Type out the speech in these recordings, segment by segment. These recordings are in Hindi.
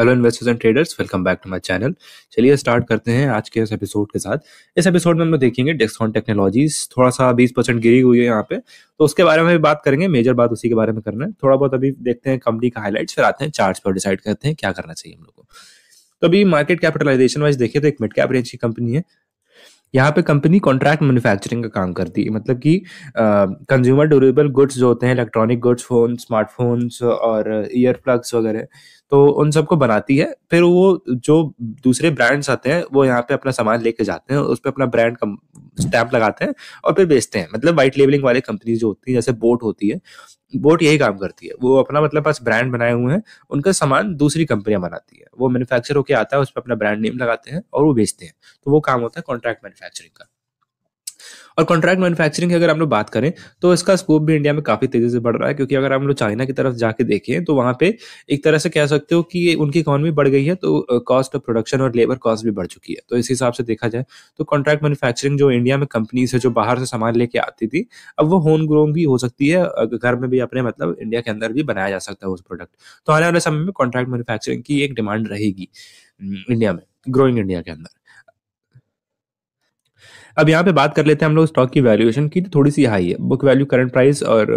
hello investors and traders welcome back to my channel चलिए स्टार्ट करते हैं आज के इस एपिसोड के साथ इस एपिसोड में हम देखेंगे डेस्कॉन टेक्नोलॉजीज थोड़ा सा बीस परसेंट गिरी हुई है यहाँ पे तो उसके बारे में भी बात करेंगे मेजर बात उसी के बारे में करना है थोड़ा बहुत अभी देखते हैं कंपनी का हाईलाइट फिर आते हैं चार्ज पर डिसाइड करते हैं क्या करना चाहिए हम लोग को तो अभी मार्केट कैपिटलाइजेशन वाइज देखें तो एक मिड कैप रेंज की कंपनी है यहाँ पे कंपनी कॉन्ट्रैक्ट मैन्युफैक्चरिंग का काम करती है मतलब कि कंज्यूमर ड्यूरेबल गुड्स जो होते हैं इलेक्ट्रॉनिक गुड्स फोन स्मार्टफोन्स और ईयर प्लग्स वगैरह तो उन सबको बनाती है फिर वो जो दूसरे ब्रांड्स आते हैं वो यहाँ पे अपना सामान लेके जाते हैं उस पर अपना ब्रांड स्टैंप लगाते हैं और फिर बेचते हैं मतलब व्हाइट लेबलिंग वाली कंपनी जो होती है जैसे बोट होती है बोट यही काम करती है वो अपना मतलब पास ब्रांड बनाए हुए हैं उनका सामान दूसरी कंपनियां बनाती है वो मैन्युफैक्चर होकर आता है उस पर अपना ब्रांड नेम लगाते हैं और वो बेचते हैं तो वो काम होता है कॉन्ट्रैक्ट मैन्युफैक्चरिंग का और कॉन्ट्रैक्ट मैन्युफैक्चरिंग की अगर हम लोग बात करें तो इसका स्कोप भी इंडिया में काफ़ी तेज़ी से बढ़ रहा है क्योंकि अगर हम लोग चाइना की तरफ जाके देखें तो वहाँ पे एक तरह से कह सकते हो कि उनकी इकोनॉमी बढ़ गई है तो कॉस्ट ऑफ प्रोडक्शन और लेबर कॉस्ट भी बढ़ चुकी है तो इस हिसाब से देखा जाए तो कॉन्ट्रैक्ट मैन्युफैक्चरिंग जो इंडिया में कंपनीज है जो बाहर से सामान लेके आती थी अब वो होम ग्रोन भी हो सकती है घर में भी अपने मतलब इंडिया के अंदर भी बनाया जा सकता है उस प्रोडक्ट तो आने वाले समय में कॉन्ट्रैक्ट मैन्युफैक्चरिंग की एक डिमांड रहेगी इंडिया में ग्रोइंग इंडिया के अंदर अब यहाँ पे बात कर लेते हैं हम लोग स्टॉक की वैल्यूएशन की तो थोड़ी सी हाई है बुक वैल्यू करंट प्राइस और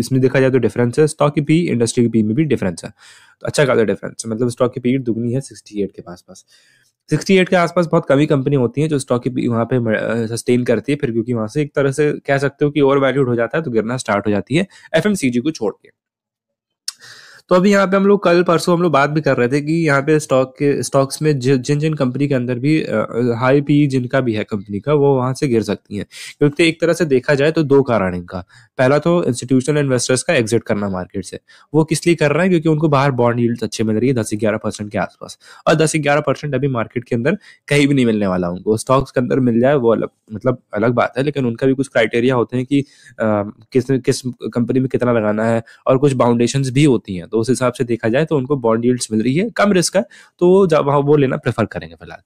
इसमें देखा जाए तो डिफरेंस है स्टॉक की पी इंडस्ट्री की पी में भी डिफरेंस है तो अच्छा खासा डिफरेंस है मतलब स्टॉक की पी दुगनी है सिक्सटी के पास सिक्सटी एट के आसपास बहुत कमी कंपनी होती है जो स्टॉक की वहाँ पे सस्टेन करती है फिर क्योंकि वहाँ से एक तरह से कह सकते हो कि ओवर वैल्यूड हो जाता है तो गिरना स्टार्ट हो जाती है एफ को छोड़ के तो अभी यहाँ पे हम लोग कल परसों हम लोग बात भी कर रहे थे कि यहाँ पे स्टॉक के स्टॉक्स में जिन जिन कंपनी के अंदर भी हाई पी e जिनका भी है कंपनी का वो वहां से गिर सकती है क्योंकि एक तरह से देखा जाए तो दो कारण इनका पहला तो इंस्टीट्यूशनल इन्वेस्टर्स का एग्जिट करना मार्केट से वो किस लिए कर रहे हैं क्योंकि उनको बाहर बॉन्ड यील्ड अच्छे मिल रही है दस ग्यारह परसेंट के आसपास और दस ग्यारह परसेंट अभी मार्केट के अंदर कहीं भी नहीं मिलने वाला उनको स्टॉक्स के अंदर मिल जाए वो अलग मतलब अलग बात है लेकिन उनका भी कुछ क्राइटेरिया होते हैं कि आ, किस किस कंपनी में कितना लगाना है और कुछ बाउंडेशन भी होती हैं तो तो उस हिसाब से देखा जाए तो उनको बॉन्ड यील्ड्स मिल रही है कम रिस्क है तो जब वो लेना प्रेफर करेंगे फिलहाल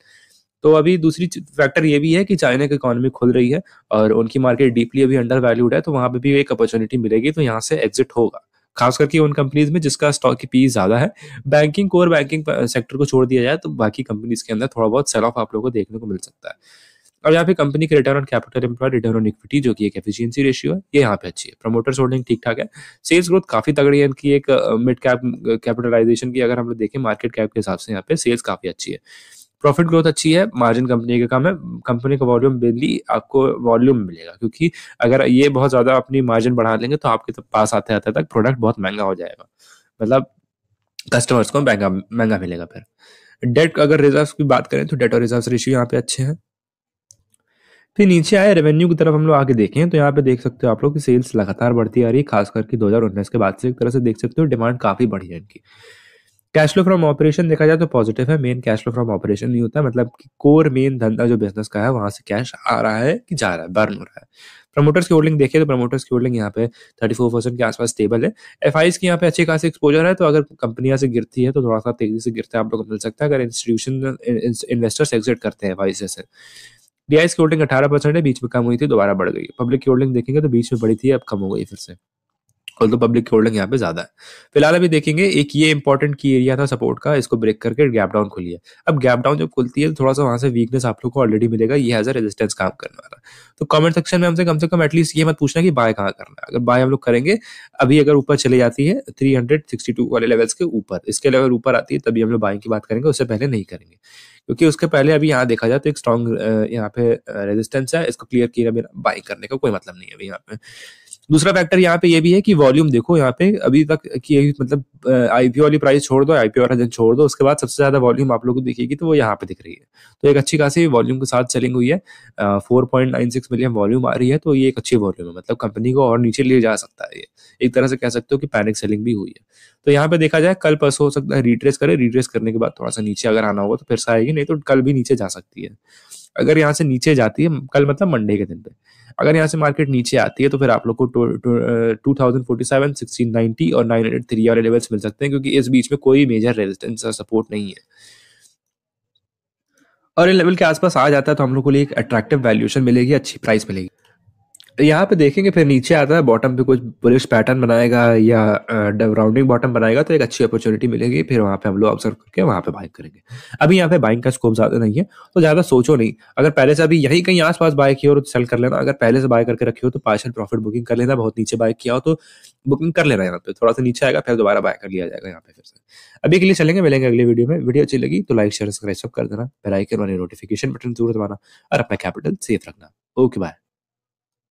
तो अभी दूसरी फैक्टर ये भी है कि चाइना की इकोनॉमी खुल रही है और उनकी मार्केट डीपली अभी अंडर वैल्यूड है तो वहाँ पे भी एक अपॉर्चुनिटी मिलेगी तो यहाँ से एग्जिट होगा खास करके उन कंपनीज में जिसका स्टॉक की पी e ज्यादा है बैंकिंग कोर बैंकिंग सेक्टर को छोड़ दिया जाए तो बाकी कंपनीज के अंदर थोड़ा बहुत सेल ऑफ आप लोगों को देखने को मिल सकता है अब यहाँ पे कंपनी के return on capital employ return on equity जो कि एक एफिशिएंसी रेशियो है ये यहाँ पे अच्छी है प्रमोटर्स होल्डिंग ठीक ठाक है सेल्स ग्रोथ काफी तगड़ी है इनकी एक मिड कैप कैपिटलाइजेशन की अगर हम लोग देखें मार्केट कैप के हिसाब से यहाँ पे सेल्स काफी अच्छी है प्रॉफिट ग्रोथ अच्छी है मार्जिन कंपनी का काम है कंपनी का वॉल्यूम मेनली आपको वॉल्यूम मिलेगा क्योंकि अगर ये बहुत ज़्यादा अपनी मार्जिन बढ़ा लेंगे तो आपके तो पास आते आते तक प्रोडक्ट बहुत महंगा हो जाएगा मतलब कस्टमर्स को महंगा महंगा मिलेगा फिर डेट अगर रिजर्व की बात करें तो डेट और रिजर्व रेशियो यहाँ पे अच्छे हैं फिर नीचे आए रेवेन्यू की तरफ हम लोग आगे देखें तो यहाँ पे देख सकते हो आप लोग की सेल्स लगातार बढ़ती आ रही है खास करके दो के बाद से एक तरह से देख सकते हो डिमांड काफी बढ़ी है इनकी कैश फ्लो फ्रॉम ऑपरेशन देखा जाए तो पॉजिटिव है main cash flow from operation नहीं होता मतलब कि कोर मेन धंधा जो बिजनेस का है वहां से कैश आ रहा है कि जा रहा है बर्न हो रहा है प्रमोटर्स की होल्डिंग देखिए तो प्रमोटर्स की होल्डिंग यहाँ पे 34 परसेंट के आसपास स्टेबल है एफ की यहाँ पे अच्छे खासे एक्सपोजर है तो अगर कंपनियां से गिरती है तो थोड़ा सा तेजी से गिरता है आप लोग को मिल सकता है अगर इंस्टीट्यूशन इन्वेस्टर्स एग्जिट करते हैं एफ आई से डीआईएस की होल्डिंग अठारह परसेंट है बीच में कम हुई थी दोबारा बढ़ गई पब्लिक की होल्डिंग देखेंगे तो बीच में बढ़ी थी अब कम हो गई फिर से ऑल पब्लिक होल्डिंग यहाँ पे ज्यादा है फिलहाल अभी देखेंगे एक ये इंपॉर्टेंट की एरिया था सपोर्ट का इसको ब्रेक करके गैप डाउन खुली है अब गैप डाउन जब खुलती है तो थोड़ा सा वहां से वीकनेस आप लोग को ऑलरेडी मिलेगा ये एज अ रेजिस्टेंस काम करने वाला तो कमेंट सेक्शन में हमसे कम से कम एटलीस्ट ये मत पूछना कि बाय कहाँ करना है अगर बाय हम लोग करेंगे अभी अगर ऊपर चले जाती है थ्री वाले लेवल्स के ऊपर इसके लेवल ऊपर आती है तभी हम लोग बाइंग की बात करेंगे उससे पहले नहीं करेंगे क्योंकि उसके पहले अभी यहाँ देखा जाए तो एक स्ट्रॉन्ग यहाँ पे रेजिस्टेंस है इसको क्लियर किया बाइंग करने का कोई मतलब नहीं है अभी यहाँ पे दूसरा फैक्टर यहाँ पे ये भी है कि वॉल्यूम देखो यहाँ पे अभी तक कि मतलब आईपीओ वाली प्राइस छोड़ दो आईपीओ वाला जन छोड़ दो उसके बाद सबसे ज्यादा वॉल्यूम आप लोग को दिखेगी तो वो यहाँ पे दिख रही है तो एक अच्छी खासी वॉल्यूम के साथ सेलिंग हुई है four point nine six million volume आ रही है तो ये एक अच्छी वॉल्यूम है मतलब कंपनी को और नीचे लिए जा सकता है ये एक तरह से कह सकते हो कि पैनिक सेलिंग भी हुई है तो यहाँ पे देखा जाए कल परसों हो सकता है रिट्रेस करे रिट्रेस करने के बाद थोड़ा सा नीचे अगर आना होगा तो फिर से आएगी नहीं तो कल भी नीचे जा सकती है अगर यहाँ से नीचे जाती है कल मतलब मंडे के दिन पे अगर यहाँ से मार्केट नीचे आती है तो फिर आप लोग को two thousand forty seven sixteen और नाइन हंड्रेड थ्री वाले लेवल्स मिल सकते हैं क्योंकि इस बीच में कोई मेजर रेजिस्टेंस या सपोर्ट नहीं है और इन लेवल के आसपास आ जाता है तो हम लोग को लिए एक अट्रैक्टिव वैल्यूएशन मिलेगी अच्छी प्राइस मिलेगी यहाँ पे देखेंगे फिर नीचे आता है बॉटम पे कुछ बुलिश पैटर्न बनाएगा या राउंडिंग बॉटम बनाएगा तो एक अच्छी अपॉर्चुनिटी मिलेगी फिर वहाँ पे हम लोग ऑब्जर्व करके वहाँ पे बाइक करेंगे अभी यहाँ पे बाइक का स्कोप ज्यादा नहीं है तो ज्यादा सोचो नहीं अगर पहले से अभी यही कहीं आसपास बाइक की और सेल कर लेना अगर पहले से बाय करके रखी हो तो पार्शल प्रॉफिट बुकिंग कर लेना बहुत नीचे बाइक किया हो तो बुकिंग कर लेना यहाँ पे थोड़ा सा नीचे आएगा फिर दोबारा बाय कर लिया जाएगा यहाँ पे फिर से अभी के लिए चलेंगे मिलेंगे अगले वीडियो में वीडियो अच्छी लगी तो लाइक शेयर सब्सक्राइब कर देना बेलाइकन वाले नोटिफिकेशन बटन जरूर दबाना और अपना कैपिटल सेफ रखना ओके बाय